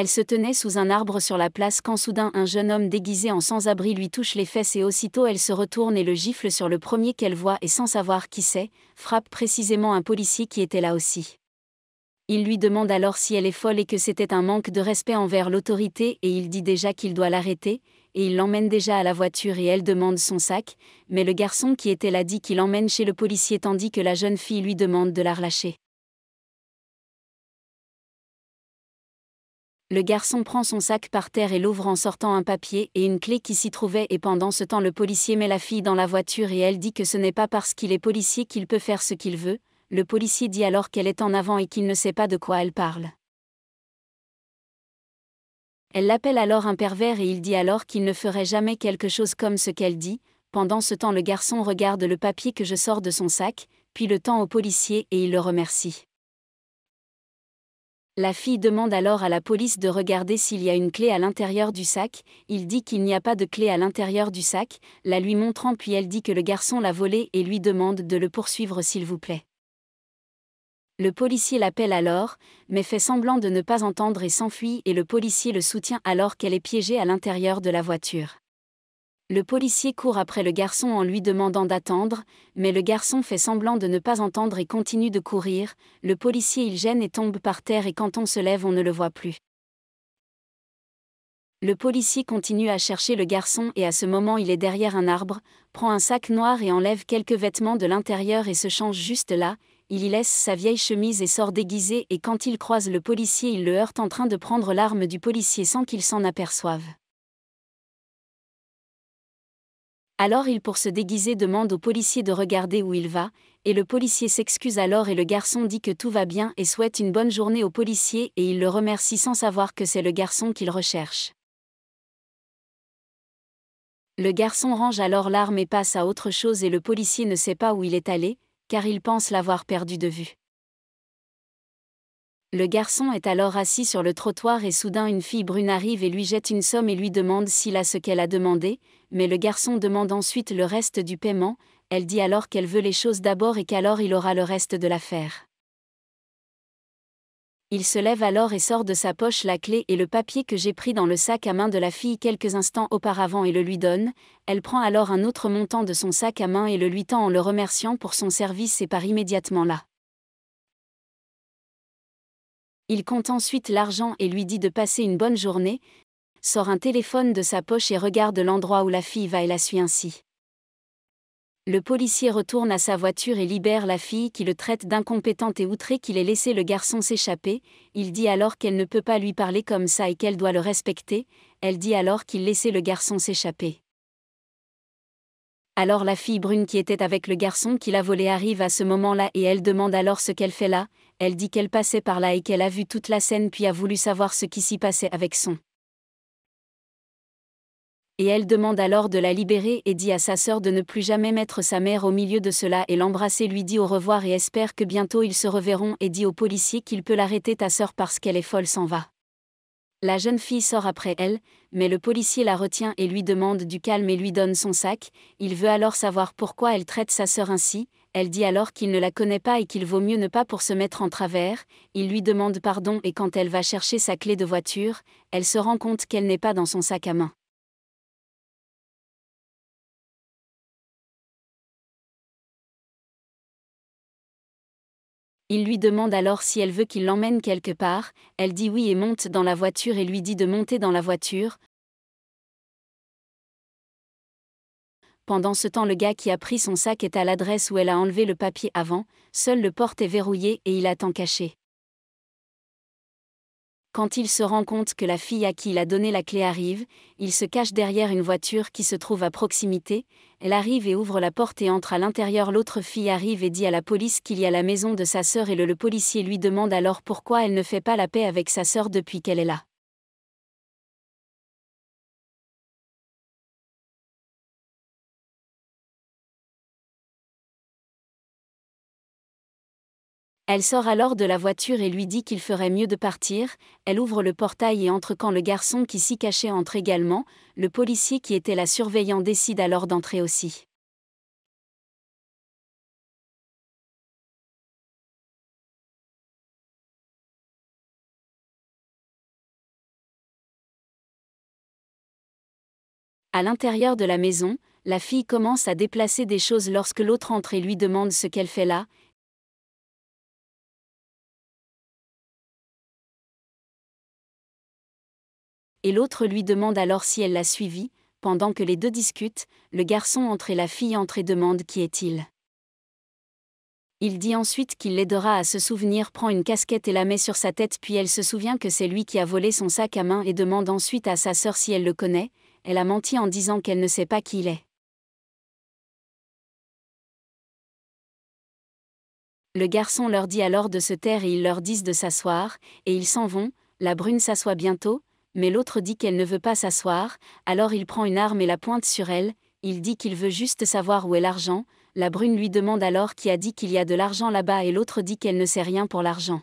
Elle se tenait sous un arbre sur la place quand soudain un jeune homme déguisé en sans-abri lui touche les fesses et aussitôt elle se retourne et le gifle sur le premier qu'elle voit et sans savoir qui c'est, frappe précisément un policier qui était là aussi. Il lui demande alors si elle est folle et que c'était un manque de respect envers l'autorité et il dit déjà qu'il doit l'arrêter, et il l'emmène déjà à la voiture et elle demande son sac, mais le garçon qui était là dit qu'il l'emmène chez le policier tandis que la jeune fille lui demande de la relâcher. le garçon prend son sac par terre et l'ouvre en sortant un papier et une clé qui s'y trouvait et pendant ce temps le policier met la fille dans la voiture et elle dit que ce n'est pas parce qu'il est policier qu'il peut faire ce qu'il veut, le policier dit alors qu'elle est en avant et qu'il ne sait pas de quoi elle parle. Elle l'appelle alors un pervers et il dit alors qu'il ne ferait jamais quelque chose comme ce qu'elle dit, pendant ce temps le garçon regarde le papier que je sors de son sac, puis le tend au policier et il le remercie. La fille demande alors à la police de regarder s'il y a une clé à l'intérieur du sac, il dit qu'il n'y a pas de clé à l'intérieur du sac, la lui montrant puis elle dit que le garçon l'a volée et lui demande de le poursuivre s'il vous plaît. Le policier l'appelle alors, mais fait semblant de ne pas entendre et s'enfuit et le policier le soutient alors qu'elle est piégée à l'intérieur de la voiture. Le policier court après le garçon en lui demandant d'attendre, mais le garçon fait semblant de ne pas entendre et continue de courir, le policier il gêne et tombe par terre et quand on se lève on ne le voit plus. Le policier continue à chercher le garçon et à ce moment il est derrière un arbre, prend un sac noir et enlève quelques vêtements de l'intérieur et se change juste là, il y laisse sa vieille chemise et sort déguisé et quand il croise le policier il le heurte en train de prendre l'arme du policier sans qu'il s'en aperçoive. Alors il pour se déguiser demande au policier de regarder où il va, et le policier s'excuse alors et le garçon dit que tout va bien et souhaite une bonne journée au policier et il le remercie sans savoir que c'est le garçon qu'il recherche. Le garçon range alors l'arme et passe à autre chose et le policier ne sait pas où il est allé, car il pense l'avoir perdu de vue. Le garçon est alors assis sur le trottoir et soudain une fille brune arrive et lui jette une somme et lui demande s'il a ce qu'elle a demandé, mais le garçon demande ensuite le reste du paiement, elle dit alors qu'elle veut les choses d'abord et qu'alors il aura le reste de l'affaire. Il se lève alors et sort de sa poche la clé et le papier que j'ai pris dans le sac à main de la fille quelques instants auparavant et le lui donne, elle prend alors un autre montant de son sac à main et le lui tend en le remerciant pour son service et part immédiatement là. Il compte ensuite l'argent et lui dit de passer une bonne journée, sort un téléphone de sa poche et regarde l'endroit où la fille va et la suit ainsi. Le policier retourne à sa voiture et libère la fille qui le traite d'incompétente et outrée qu'il ait laissé le garçon s'échapper, il dit alors qu'elle ne peut pas lui parler comme ça et qu'elle doit le respecter, elle dit alors qu'il laissait le garçon s'échapper. Alors la fille brune qui était avec le garçon qui l'a volé arrive à ce moment-là et elle demande alors ce qu'elle fait là, elle dit qu'elle passait par là et qu'elle a vu toute la scène puis a voulu savoir ce qui s'y passait avec son. Et elle demande alors de la libérer et dit à sa sœur de ne plus jamais mettre sa mère au milieu de cela et l'embrasser lui dit au revoir et espère que bientôt ils se reverront et dit au policier qu'il peut l'arrêter ta sœur parce qu'elle est folle s'en va. La jeune fille sort après elle, mais le policier la retient et lui demande du calme et lui donne son sac, il veut alors savoir pourquoi elle traite sa sœur ainsi, elle dit alors qu'il ne la connaît pas et qu'il vaut mieux ne pas pour se mettre en travers, il lui demande pardon et quand elle va chercher sa clé de voiture, elle se rend compte qu'elle n'est pas dans son sac à main. Il lui demande alors si elle veut qu'il l'emmène quelque part, elle dit oui et monte dans la voiture et lui dit de monter dans la voiture. Pendant ce temps le gars qui a pris son sac est à l'adresse où elle a enlevé le papier avant, seul le porte est verrouillé et il attend caché. Quand il se rend compte que la fille à qui il a donné la clé arrive, il se cache derrière une voiture qui se trouve à proximité, elle arrive et ouvre la porte et entre à l'intérieur l'autre fille arrive et dit à la police qu'il y a la maison de sa sœur et le, policier lui demande alors pourquoi elle ne fait pas la paix avec sa sœur depuis qu'elle est là. Elle sort alors de la voiture et lui dit qu'il ferait mieux de partir, elle ouvre le portail et entre quand le garçon qui s'y cachait entre également, le policier qui était la surveillant décide alors d'entrer aussi. À l'intérieur de la maison, la fille commence à déplacer des choses lorsque l'autre entre et lui demande ce qu'elle fait là, et l'autre lui demande alors si elle l'a suivi, pendant que les deux discutent, le garçon entre et la fille entre et demande qui est-il. Il dit ensuite qu'il l'aidera à se souvenir, prend une casquette et la met sur sa tête puis elle se souvient que c'est lui qui a volé son sac à main et demande ensuite à sa sœur si elle le connaît, elle a menti en disant qu'elle ne sait pas qui il est. Le garçon leur dit alors de se taire et ils leur disent de s'asseoir, et ils s'en vont, la brune s'assoit bientôt, mais l'autre dit qu'elle ne veut pas s'asseoir, alors il prend une arme et la pointe sur elle, il dit qu'il veut juste savoir où est l'argent, la brune lui demande alors qui a dit qu'il y a de l'argent là-bas et l'autre dit qu'elle ne sait rien pour l'argent.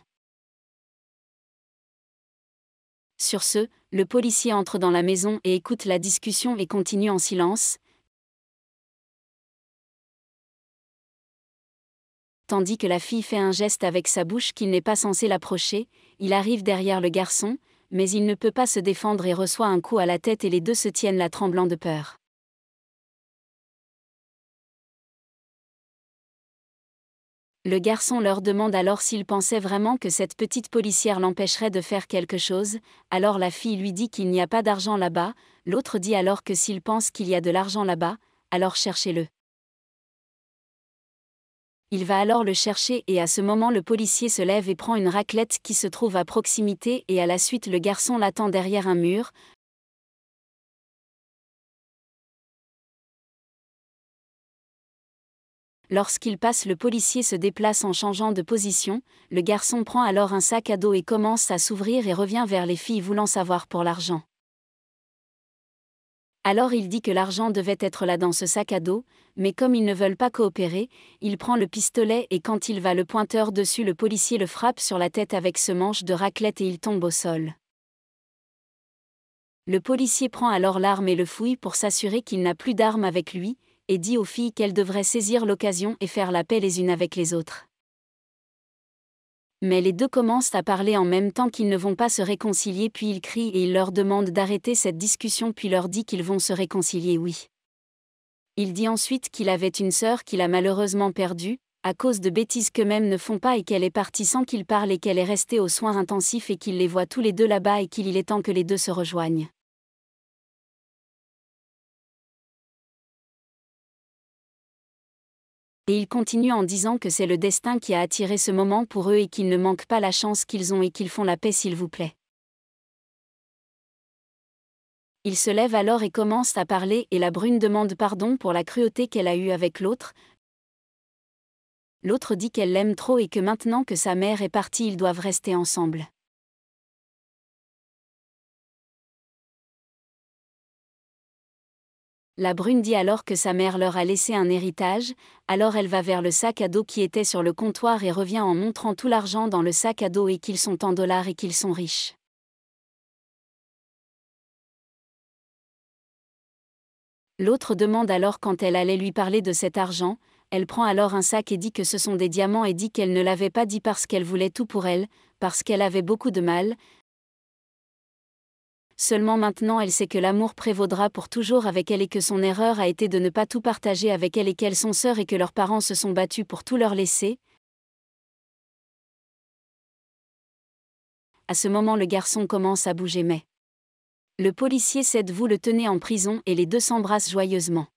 Sur ce, le policier entre dans la maison et écoute la discussion et continue en silence, tandis que la fille fait un geste avec sa bouche qu'il n'est pas censé l'approcher, il arrive derrière le garçon, mais il ne peut pas se défendre et reçoit un coup à la tête et les deux se tiennent là tremblant de peur. Le garçon leur demande alors s'il pensait vraiment que cette petite policière l'empêcherait de faire quelque chose, alors la fille lui dit qu'il n'y a pas d'argent là-bas, l'autre dit alors que s'il pense qu'il y a de l'argent là-bas, alors cherchez-le. Il va alors le chercher et à ce moment le policier se lève et prend une raclette qui se trouve à proximité et à la suite le garçon l'attend derrière un mur. Lorsqu'il passe le policier se déplace en changeant de position, le garçon prend alors un sac à dos et commence à s'ouvrir et revient vers les filles voulant savoir pour l'argent. Alors il dit que l'argent devait être là dans ce sac à dos, mais comme ils ne veulent pas coopérer, il prend le pistolet et quand il va le pointeur dessus, le policier le frappe sur la tête avec ce manche de raclette et il tombe au sol. Le policier prend alors l'arme et le fouille pour s'assurer qu'il n'a plus d'armes avec lui, et dit aux filles qu'elles devraient saisir l'occasion et faire la paix les unes avec les autres mais les deux commencent à parler en même temps qu'ils ne vont pas se réconcilier puis il crie et il leur demande d'arrêter cette discussion puis leur dit qu'ils vont se réconcilier oui. Il dit ensuite qu'il avait une sœur qu'il a malheureusement perdue, à cause de bêtises qu'eux-mêmes ne font pas et qu'elle est partie sans qu'il parle et qu'elle est restée aux soins intensif et qu'il les voit tous les deux là-bas et qu'il est temps que les deux se rejoignent. Et il continue en disant que c'est le destin qui a attiré ce moment pour eux et qu'ils ne manquent pas la chance qu'ils ont et qu'ils font la paix s'il vous plaît. Il se lève alors et commence à parler et la brune demande pardon pour la cruauté qu'elle a eue avec l'autre. L'autre dit qu'elle l'aime trop et que maintenant que sa mère est partie ils doivent rester ensemble. La brune dit alors que sa mère leur a laissé un héritage, alors elle va vers le sac à dos qui était sur le comptoir et revient en montrant tout l'argent dans le sac à dos et qu'ils sont en dollars et qu'ils sont riches. L'autre demande alors quand elle allait lui parler de cet argent, elle prend alors un sac et dit que ce sont des diamants et dit qu'elle ne l'avait pas dit parce qu'elle voulait tout pour elle, parce qu'elle avait beaucoup de mal, seulement maintenant elle sait que l'amour prévaudra pour toujours avec elle et que son erreur a été de ne pas tout partager avec elle et qu'elles sont sœurs et que leurs parents se sont battus pour tout leur laisser. À ce moment le garçon commence à bouger mais... Le policier cède vous le tenez en prison et les deux s'embrassent joyeusement.